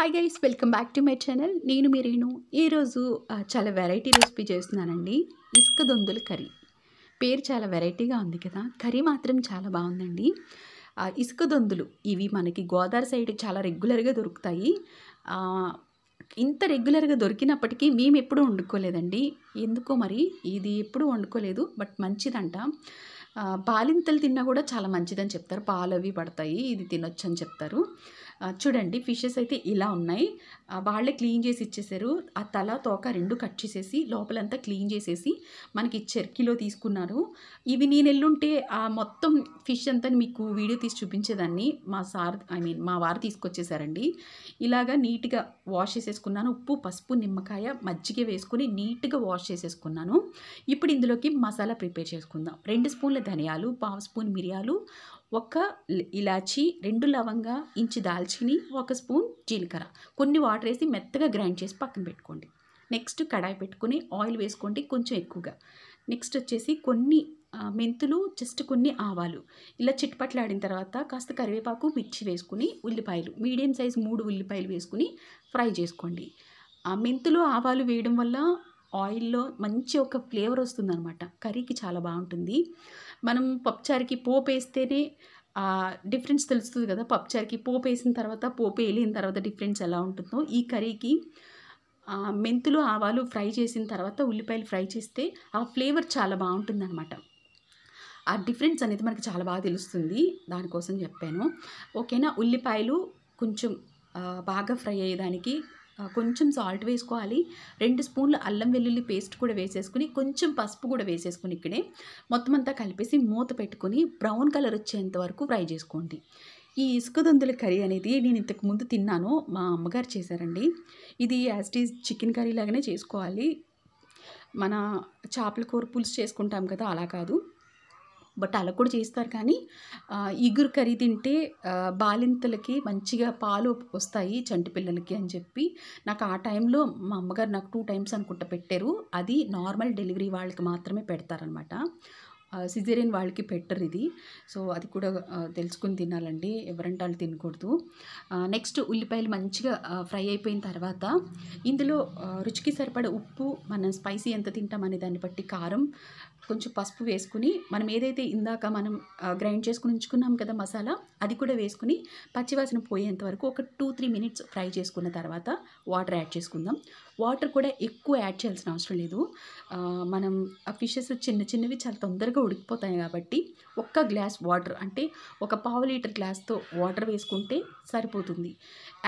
hi guys welcome back to my channel నేను మీరేను ఈరోజు చాలా వెరైటీ రెసిపీ చేస్తున్నానండి ఇసుక దొందుల కర్రీ పేరు చాలా వెరైటీగా ఉంది కదా కర్రీ మాత్రం చాలా బాగుందండి ఇసుక దొందులు ఇవి మనకి గోదావరి సైడ్ చాలా రెగ్యులర్గా దొరుకుతాయి ఇంత రెగ్యులర్గా దొరికినప్పటికీ మేము ఎప్పుడూ వండుకోలేదండి ఎందుకో మరి ఇది ఎప్పుడూ వండుకోలేదు బట్ మంచిదంట పాలింతలు తిన్నా కూడా చాలా మంచిదని చెప్తారు పాలు అవి పడతాయి ఇది తినొచ్చు అని చెప్తారు చూడండి ఫిషెస్ అయితే ఇలా ఉన్నాయి వాళ్ళే క్లీన్ చేసి ఇచ్చేసారు ఆ తల తోక రెండు కట్ చేసేసి లోపలంతా క్లీన్ చేసేసి మనకి ఇచ్చారు కిలో తీసుకున్నారు ఇవి నేను ఎల్లుంటే ఆ మొత్తం ఫిష్ అంతా మీకు వీడియో తీసి చూపించేదాన్ని మా సార్ ఐ మీన్ మా వారు తీసుకొచ్చేసారండి ఇలాగా నీట్గా వాష్ చేసేసుకున్నాను ఉప్పు పసుపు నిమ్మకాయ మజ్జిగ వేసుకుని నీట్గా వాష్ చేసేసుకున్నాను ఇప్పుడు ఇందులోకి మసాలా ప్రిపేర్ చేసుకుందాం రెండు స్పూన్ల ధనియాలు పావు స్పూన్ మిరియాలు ఒక్క ఇలాచి రెండు లవంగా ఇంచు దాల్చిని ఒక స్పూన్ జీలకర్ర కొన్ని వాటర్ వేసి మెత్తగా గ్రైండ్ చేసి పక్కన పెట్టుకోండి నెక్స్ట్ కడాయి పెట్టుకుని ఆయిల్ వేసుకోండి కొంచెం ఎక్కువగా నెక్స్ట్ వచ్చేసి కొన్ని మెంతులు జస్ట్ కొన్ని ఆవాలు ఇలా చిట్పట్లాడిన తర్వాత కాస్త కరివేపాకు మిర్చి వేసుకుని ఉల్లిపాయలు మీడియం సైజ్ మూడు ఉల్లిపాయలు వేసుకుని ఫ్రై చేసుకోండి ఆ మెంతులు ఆవాలు వేయడం వల్ల ఆయిల్లో మంచి ఒక ఫ్లేవర్ వస్తుందనమాట కర్రీకి చాలా బాగుంటుంది మనం పప్పుచారికి పోపు వేస్తేనే డిఫరెన్స్ తెలుస్తుంది కదా పప్పుచారికి పోపు వేసిన తర్వాత పోపు వేలిన తర్వాత డిఫరెన్స్ ఎలా ఉంటుందో ఈ కర్రీకి మెంతులు ఆవాలు ఫ్రై చేసిన తర్వాత ఉల్లిపాయలు ఫ్రై చేస్తే ఆ ఫ్లేవర్ చాలా అనమాట ఆ డిఫరెన్స్ అనేది మనకి చాలా బాగా తెలుస్తుంది దానికోసం చెప్పాను ఓకేనా ఉల్లిపాయలు కొంచెం బాగా ఫ్రై అయ్యేదానికి కొంచెం సాల్ట్ వేసుకోవాలి రెండు స్పూన్లు అల్లం వెల్లుల్లి పేస్ట్ కూడా వేసేసుకుని కొంచెం పసుపు కూడా వేసేసుకుని ఇక్కడే మొత్తం అంతా కలిపేసి మూత పెట్టుకుని బ్రౌన్ కలర్ వచ్చేంత వరకు ఫ్రై చేసుకోండి ఈ ఇసుక దందుల కర్రీ అనేది నేను ఇంతకు ముందు తిన్నాను మా అమ్మగారు చేశారండి ఇది యాస్టీజ్ చికెన్ కర్రీ లాగానే చేసుకోవాలి మన చేపల కూర పులుసు చేసుకుంటాం కదా అలా కాదు బట్ అలా కూడా చేస్తారు కానీ ఇగురు కర్రీ తింటే బాలింతలకి మంచిగా పాలు వస్తాయి చంటి పిల్లలకి అని చెప్పి నాకు ఆ టైంలో మా అమ్మగారు నాకు టూ టైమ్స్ అనుకుంటా పెట్టారు అది నార్మల్ డెలివరీ వాళ్ళకి మాత్రమే పెడతారనమాట సిజేరియన్ వాళ్ళకి పెట్టరు ఇది సో అది కూడా తెలుసుకుని తినాలండి ఎవరంటే వాళ్ళు తినకూడదు నెక్స్ట్ ఉల్లిపాయలు మంచిగా ఫ్రై అయిపోయిన తర్వాత ఇందులో రుచికి సరిపడే ఉప్పు మనం స్పైసీ ఎంత తింటామనే దాన్ని బట్టి కారం కొంచెం పసుపు వేసుకుని మనం ఏదైతే ఇందాక మనం గ్రైండ్ చేసుకుని ఉంచుకున్నాం కదా మసాలా అది కూడా వేసుకుని పచ్చివాసన పోయేంత వరకు ఒక టూ త్రీ మినిట్స్ ఫ్రై చేసుకున్న తర్వాత వాటర్ యాడ్ చేసుకుందాం వాటర్ కూడా ఎక్కువ యాడ్ చేయాల్సిన అవసరం లేదు మనం ఆ ఫిషెస్ చిన్న చిన్నవి చాలా తొందరగా ఉడికిపోతాయి కాబట్టి ఒక్క గ్లాస్ వాటర్ అంటే ఒక పావు లీటర్ గ్లాస్తో వాటర్ వేసుకుంటే సరిపోతుంది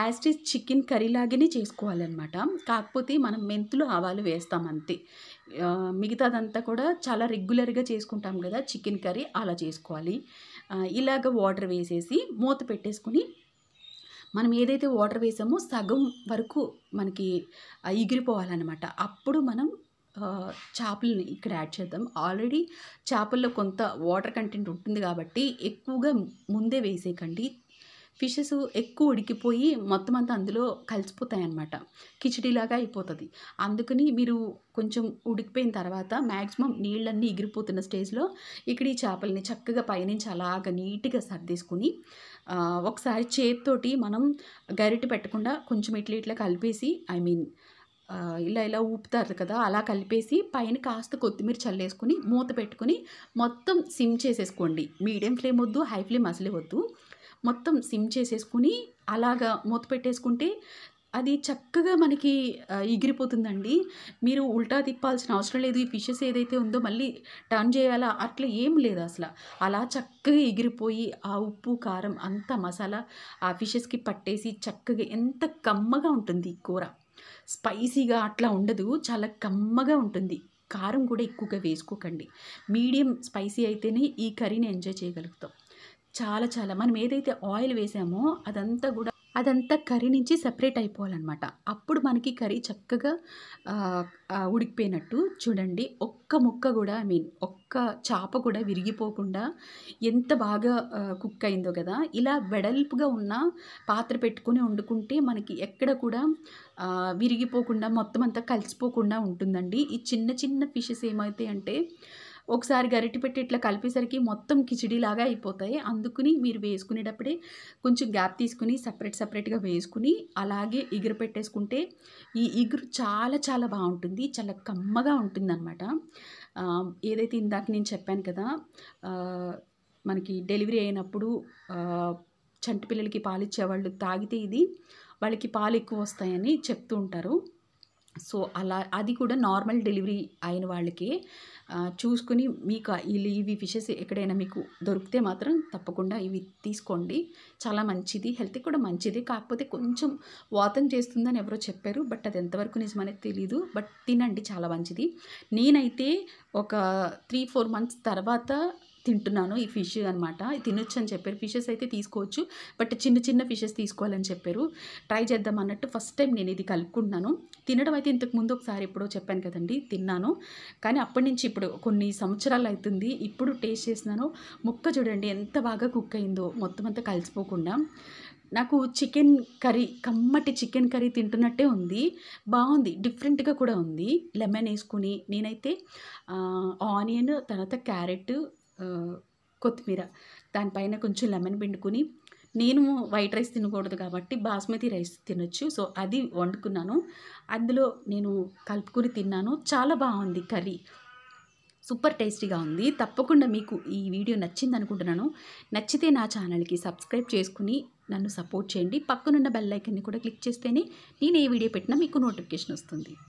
యాజ్ ఇస్ చికెన్ కర్రీ లాగానే చేసుకోవాలన్నమాట కాకపోతే మనం మెంతులు ఆవాలు వేస్తాం అంతే మిగతాదంతా కూడా చాలా రెగ్యులర్గా చేసుకుంటాం కదా చికెన్ కర్రీ అలా చేసుకోవాలి ఇలాగ వాటర్ వేసేసి మూత పెట్టేసుకుని మనం ఏదైతే వాటర్ వేసామో సగం వరకు మనకి ఎగిరిపోవాలన్నమాట అప్పుడు మనం చేపలని ఇక్కడ యాడ్ చేద్దాం ఆల్రెడీ చేపల్లో కొంత వాటర్ కంటెంట్ ఉంటుంది కాబట్టి ఎక్కువగా ముందే వేసేయకండి ఫిషెస్ ఎక్కువ ఉడికిపోయి మొత్తం అంతా అందులో కలిసిపోతాయి అన్నమాట కిచడీలాగా అయిపోతుంది అందుకని మీరు కొంచెం ఉడికిపోయిన తర్వాత మ్యాక్సిమం నీళ్ళన్నీ ఎగిరిపోతున్న స్టేజ్లో ఇక్కడ ఈ చేపల్ని చక్కగా పైనుంచి అలాగ నీట్గా సర్దేసుకుని ఒకసారి చేతితోటి మనం గరిటె పెట్టకుండా కొంచెం ఇట్ల ఇట్లా కలిపేసి ఐ మీన్ ఇలా ఇలా ఊపుతారు కదా అలా కలిపేసి పైన కాస్త కొత్తిమీర చల్లేసుకుని మూత పెట్టుకుని మొత్తం సిమ్ చేసేసుకోండి మీడియం ఫ్లేమ్ వద్దు హై ఫ్లేమ్ అసలే వద్దు మొత్తం సిమ్ చేసేసుకుని అలాగా మూత పెట్టేసుకుంటే అది చక్కగా మనకి ఎగిరిపోతుందండి మీరు ఉల్టా తిప్పాల్సిన అవసరం లేదు ఈ ఫిషెస్ ఏదైతే ఉందో మళ్ళీ టర్న్ చేయాలా అట్లా ఏం లేదు అసలు అలా చక్కగా ఎగిరిపోయి ఆ ఉప్పు కారం అంత మసాలా ఆ ఫిషెస్కి పట్టేసి చక్కగా ఎంత కమ్మగా ఉంటుంది కూర స్పైసీగా అట్లా ఉండదు చాలా కమ్మగా ఉంటుంది కారం కూడా ఎక్కువగా వేసుకోకండి మీడియం స్పైసీ అయితేనే ఈ కర్రీని ఎంజాయ్ చేయగలుగుతాం చాలా చాలా మనం ఏదైతే ఆయిల్ వేసామో అదంతా కూడా అదంతా కర్రీ నుంచి సపరేట్ అయిపోవాలన్నమాట అప్పుడు మనకి కర్రీ చక్కగా ఉడికిపోయినట్టు చూడండి ఒక్క ముక్క కూడా ఐ మీన్ ఒక్క చాప కూడా విరిగిపోకుండా ఎంత బాగా కుక్ అయిందో కదా ఇలా వెడల్పుగా ఉన్న పాత్ర పెట్టుకుని వండుకుంటే మనకి ఎక్కడ కూడా విరిగిపోకుండా మొత్తం అంతా కలిసిపోకుండా ఉంటుందండి ఈ చిన్న చిన్న ఫిషెస్ ఏమైతే అంటే ఒకసారి గరిటి పెట్టి ఇట్లా కలిపేసరికి మొత్తం కిచిడీలాగా అయిపోతాయి అందుకుని మీరు వేసుకునేటప్పుడే కొంచెం గ్యాప్ తీసుకుని సపరేట్ సపరేట్గా వేసుకుని అలాగే ఇగురు పెట్టేసుకుంటే ఈ ఇగురు చాలా చాలా బాగుంటుంది చాలా కమ్మగా ఉంటుంది అనమాట ఏదైతే ఇందాక నేను చెప్పాను కదా మనకి డెలివరీ అయినప్పుడు చంటి పిల్లలకి పాలు ఇచ్చేవాళ్ళు తాగితే ఇది వాళ్ళకి పాలు ఎక్కువ వస్తాయని చెప్తూ ఉంటారు సో అలా అది కూడా నార్మల్ డెలివరీ అయిన వాళ్ళకి చూసుకుని మీకు ఇవి ఇవి ఫిషెస్ ఎక్కడైనా మీకు దొరికితే మాత్రం తప్పకుండా ఇవి తీసుకోండి చాలా మంచిది హెల్త్కి కూడా మంచిది కాకపోతే కొంచెం వాతం చేస్తుందని ఎవరో చెప్పారు బట్ అది ఎంతవరకు నిజమనేది తెలీదు బట్ తినండి చాలా మంచిది నేనైతే ఒక త్రీ ఫోర్ మంత్స్ తర్వాత తింటున్నాను ఈ ఫిష్ అనమాట తినొచ్చు అని చెప్పారు ఫిషెస్ అయితే తీసుకోవచ్చు బట్ చిన్న చిన్న ఫిషెస్ తీసుకోవాలని చెప్పారు ట్రై చేద్దాం అన్నట్టు ఫస్ట్ టైం నేను ఇది కలుపుకుంటున్నాను తినడం అయితే ఇంతకు ముందు ఒకసారి ఎప్పుడో చెప్పాను కదండి తిన్నాను కానీ అప్పటి నుంచి ఇప్పుడు కొన్ని సంవత్సరాలు అవుతుంది ఇప్పుడు టేస్ట్ చేసినాను ముక్క చూడండి ఎంత బాగా కుక్ అయిందో మొత్తం అంతా కలిసిపోకుండా నాకు చికెన్ కర్రీ కమ్మటి చికెన్ కర్రీ తింటున్నట్టే ఉంది బాగుంది డిఫరెంట్గా కూడా ఉంది లెమన్ వేసుకుని నేనైతే ఆనియన్ తర్వాత క్యారెట్ కొత్తిమీర దానిపైన కొంచెం లెమన్ పిండుకుని నేను వైట్ రైస్ తినకూడదు కాబట్టి బాస్మతి రైస్ తినొచ్చు సో అది వండుకున్నాను అందులో నేను కలుపుకుని తిన్నాను చాలా బాగుంది కర్రీ సూపర్ టేస్టీగా ఉంది తప్పకుండా మీకు ఈ వీడియో నచ్చింది అనుకుంటున్నాను నచ్చితే నా ఛానల్కి సబ్స్క్రైబ్ చేసుకుని నన్ను సపోర్ట్ చేయండి పక్కనున్న బెల్లైకన్ని కూడా క్లిక్ చేస్తేనే నేను ఏ వీడియో పెట్టినా మీకు నోటిఫికేషన్ వస్తుంది